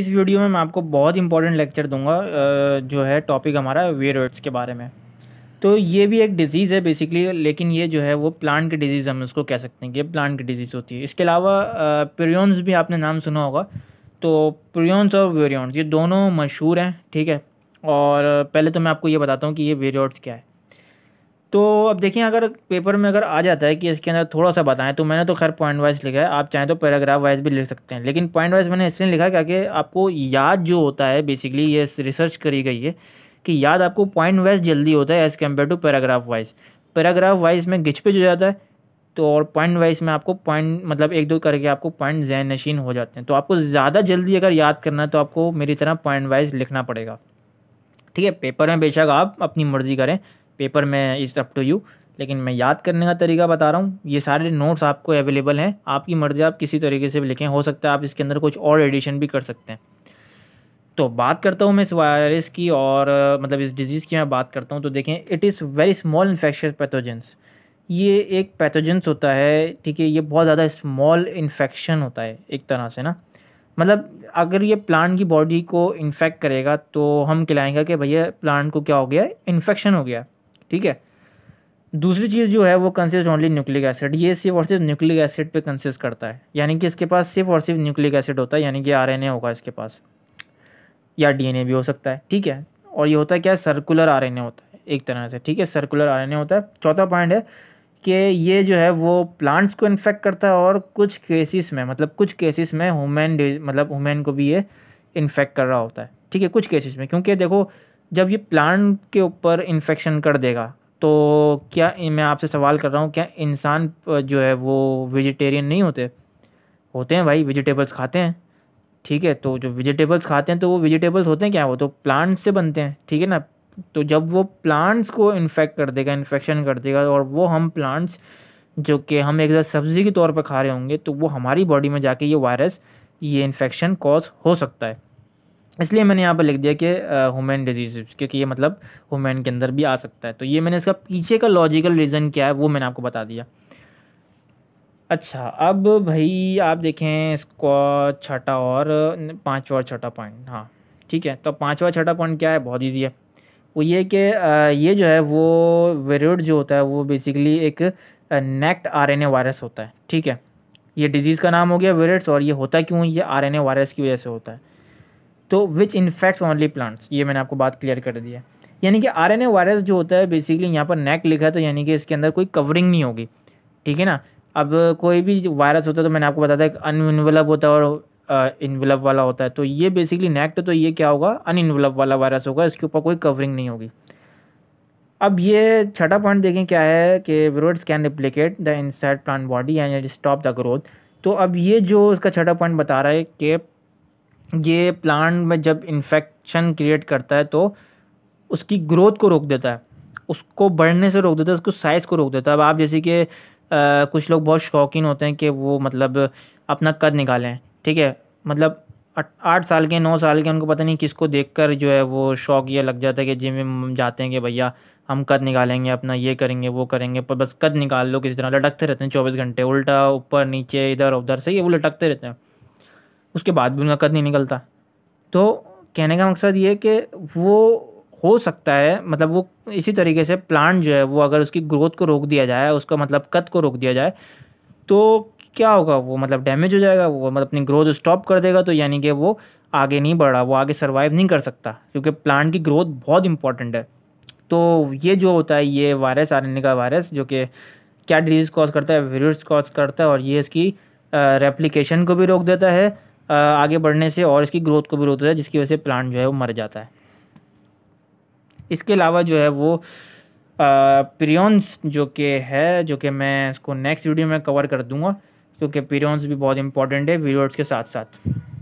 इस वीडियो में मैं आपको बहुत इंपॉर्टेंट लेक्चर दूंगा जो है टॉपिक हमारा वेरोइड्स के बारे में तो ये भी एक डिजीज़ है बेसिकली लेकिन ये जो है वो प्लांट की डिजीज़ हम उसको कह सकते हैं कि प्लांट की डिजीज़ होती है इसके अलावा प्रियोन्स भी आपने नाम सुना होगा तो प्रियोन्स और वेरियंस ये दोनों मशहूर हैं ठीक है और पहले तो मैं आपको ये बताता हूँ कि ये वेरियंस क्या है तो अब देखिए अगर पेपर में अगर आ जाता है कि इसके अंदर थोड़ा सा बताएं तो मैंने तो खैर पॉइंट वाइज लिखा है आप चाहें तो पैराग्राफ वाइज भी लिख सकते हैं लेकिन पॉइंट वाइज मैंने इसलिए लिखा क्योंकि आपको याद जो होता है बेसिकली ये रिसर्च करी गई है कि याद आपको पॉइंट वाइज जल्दी होता है as compare to paragraph wise paragraph wise में पे हो जाता है तो और पॉइंट वाइज में आपको पॉइंट मतलब एक दो करके आपको पॉइंट जैन नशीन हो जाते हैं तो आपको ज़्यादा जल्दी अगर याद करना है तो आपको मेरी तरह पॉइंट वाइज लिखना पड़ेगा ठीक है पेपर में बेशक आप अपनी मर्ज़ी करें पेपर में इज़ अप टू यू लेकिन मैं याद करने का तरीका बता रहा हूँ ये सारे नोट्स आपको अवेलेबल हैं आपकी मर्ज़ी आप किसी तरीके से भी लिखें हो सकता है आप इसके अंदर कुछ और एडिशन भी कर सकते हैं तो बात करता हूँ मैं इस वायरस की और मतलब इस डिजीज़ की मैं बात करता हूँ तो देखें it is very small infectious pathogens ये एक पैथोजेंस होता है ठीक है ये बहुत ज़्यादा स्मॉल इन्फेक्शन होता है एक तरह से ना मतलब अगर ये प्लांट की बॉडी को इन्फेक्ट करेगा तो हम कहलाएंगे कि भैया प्लांट को क्या हो गया इन्फेक्शन हो गया ठीक है दूसरी चीज़ जो है वो कंसिस्ट ओनली न्यूक्लिक एसिड ये सिर्फ और सिर्फ न्यूक्लिक एसिड पे कंसिस्ट करता है यानी कि इसके पास सिर्फ और सिर्फ न्यूक्लिक एसिड होता है यानी कि आरएनए होगा इसके पास या डीएनए भी हो सकता है ठीक है और ये होता है क्या सर्कुलर आर होता है एक तरह से ठीक है सर्कुलर आर होता है चौथा पॉइंट है कि ये जो है वो प्लांट्स को इन्फेक्ट करता है और कुछ केसेस में मतलब कुछ केसेस में ह्यूमन मतलब ह्यूमन को भी ये इन्फेक्ट कर रहा होता है ठीक है कुछ केसेस में क्योंकि देखो जब ये प्लांट के ऊपर इन्फेक्शन कर देगा तो क्या मैं आपसे सवाल कर रहा हूँ क्या इंसान जो है वो वेजिटेरियन नहीं होते होते हैं भाई वेजिटेबल्स खाते हैं ठीक है तो जो वेजिटेबल्स खाते हैं तो वो वेजिटेबल्स होते हैं क्या वो तो प्लांट्स से बनते हैं ठीक है ना तो जब वो प्लांट्स को इन्फेक्ट कर देगा इन्फेक्शन कर देगा और वो हम प्लांट्स जो कि हम एक सब्ज़ी के तौर पर खा रहे होंगे तो वो हमारी बॉडी में जाके ये वायरस ये इन्फेक्शन कॉज हो सकता है इसलिए मैंने यहाँ पर लिख दिया कि हुमेन डिजीज क्योंकि ये मतलब हुमेन के अंदर भी आ सकता है तो ये मैंने इसका पीछे का लॉजिकल रीज़न क्या है वो मैंने आपको बता दिया अच्छा अब भाई आप देखें इसको छठा और पाँचवा छठा पॉइंट हाँ ठीक है तो पाँचवा छठा पॉइंट क्या है बहुत ईजी है वो ये कि ये जो है वो वेरियड जो होता है वो बेसिकली एक नेक्ट आरएनए वायरस होता है ठीक है ये डिजीज़ का नाम हो गया वेरियड्स और ये होता क्यों ये आरएनए वायरस की वजह से होता है तो विच इन्फेक्ट्स ओनली प्लांट्स ये मैंने आपको बात क्लियर कर दी है यानी कि आर वायरस जो होता है बेसिकली यहाँ पर नेक लिखा है तो यानी कि इसके अंदर कोई कवरिंग नहीं होगी ठीक है ना अब कोई भी वायरस होता है तो मैंने आपको बताया था अनइनवलप होता है और इनवलप वाला होता है तो ये बेसिकली नेक्ट तो ये क्या होगा अनइनवलप वाला वायरस होगा इसके ऊपर कोई कवरिंग नहीं होगी अब ये छठा पॉइंट देखें क्या है कि viroids can replicate the inside plant body and stop the growth तो अब ये जो इसका छठा पॉइंट बता रहा है कि ये प्लांट में जब इन्फेक्शन क्रिएट करता है तो उसकी ग्रोथ को रोक देता है उसको बढ़ने से रोक देता है उसको साइज़ को रोक देता है अब आप जैसे कि कुछ लोग बहुत शौकीन होते हैं कि वो मतलब अपना कद निकालें ठीक है मतलब आठ साल के नौ साल के उनको पता नहीं किसको देखकर जो है वो शौक ये लग जाता है कि जिम में जाते हैं कि भैया हम कद निकालेंगे अपना ये करेंगे वो करेंगे पर बस कद निकाल लो किसी तरह लटकते रहते हैं चौबीस घंटे उल्टा ऊपर नीचे इधर उधर सही है वो लटकते रहते हैं उसके बाद भी उनका कद नहीं निकलता तो कहने का मकसद ये कि वो हो सकता है मतलब वो इसी तरीके से प्लांट जो है वो अगर उसकी ग्रोथ को रोक दिया जाए उसका मतलब कद को रोक दिया जाए तो क्या होगा वो मतलब डैमेज हो जाएगा वो मतलब अपनी ग्रोथ स्टॉप कर देगा तो यानी कि वो आगे नहीं बढ़ रहा वो आगे सर्वाइव नहीं कर सकता क्योंकि प्लांट की ग्रोथ बहुत इंपॉर्टेंट है तो ये जो होता है ये वायरस आर का वायरस जो कि क्या डिजीज़ कॉज करता है वीरस कॉज करता है और ये इसकी रेप्लिकेशन को भी रोक देता है आगे बढ़ने से और इसकी ग्रोथ को भी होता है जिसकी वजह से प्लांट जो है वो मर जाता है इसके अलावा जो है वो पीरियंस जो कि है जो कि मैं इसको नेक्स्ट वीडियो में कवर कर दूंगा क्योंकि पीरियंस भी बहुत इंपॉर्टेंट है वीडियोज़ के साथ साथ